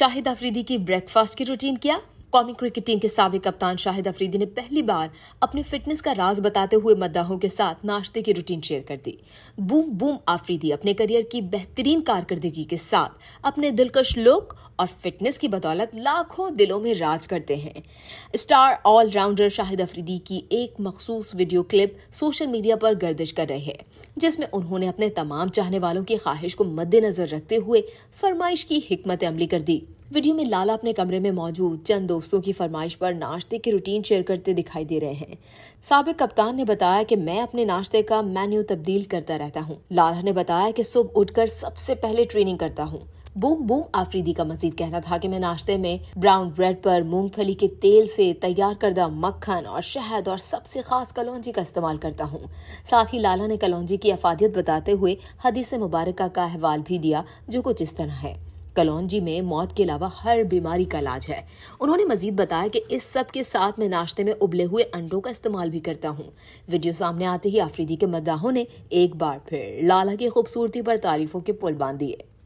शाहिद अफरीदी की ब्रेकफास्ट की रूटीन किया कौमी क्रिकेट टीम के सबक कप्तान शाहिद अफरीदी ने पहली बार अपने फिटनेस का राज बताते हुए मद्दाहों के साथ नाश्ते की रूटीन शेयर कर दी बूम बूम आफरीदी अपने करियर की बेहतरीन कारकर्दगी के साथ अपने दिलकश लुक और फिटनेस की बदौलत लाखों दिलों में राज करते हैं star all rounder Shahid Afridi की एक मखसूस वीडियो क्लिप सोशल मीडिया पर गर्दिश कर रहे हैं जिसमें उन्होंने अपने तमाम चाहने वालों की ख्वाहिश को मद्देनजर रखते हुए फरमाइश की हमत अमली कर दी वीडियो में लाला अपने कमरे में मौजूद चंद दोस्तों की फरमाइश पर नाश्ते की रूटीन शेयर करते दिखाई दे रहे हैं सबक कप्तान ने बताया कि मैं अपने नाश्ते का मेन्यू तब्दील करता रहता हूँ लाला ने बताया कि सुबह उठकर सबसे पहले ट्रेनिंग करता हूँ बूम बूम आफरीदी का मजीद कहना था कि मैं नाश्ते में ब्राउन ब्रेड पर मूंगफली के तेल से तैयार करदा मक्खन और शहद और सबसे खास कलौजी का इस्तेमाल करता हूँ साथ ही लाला ने कलौजी की अफादियत बताते हुए हदीस मुबारक का अहवाल भी दिया जो कुछ इस तरह है कलौजी में मौत के अलावा हर बीमारी का इलाज है उन्होंने मजीद बताया कि इस सब के साथ मैं नाश्ते में उबले हुए अंडों का इस्तेमाल भी करता हूँ वीडियो सामने आते ही आफरीदी के मद्दाहों ने एक बार फिर लाला की खूबसूरती पर तारीफों के पुल बांध दिए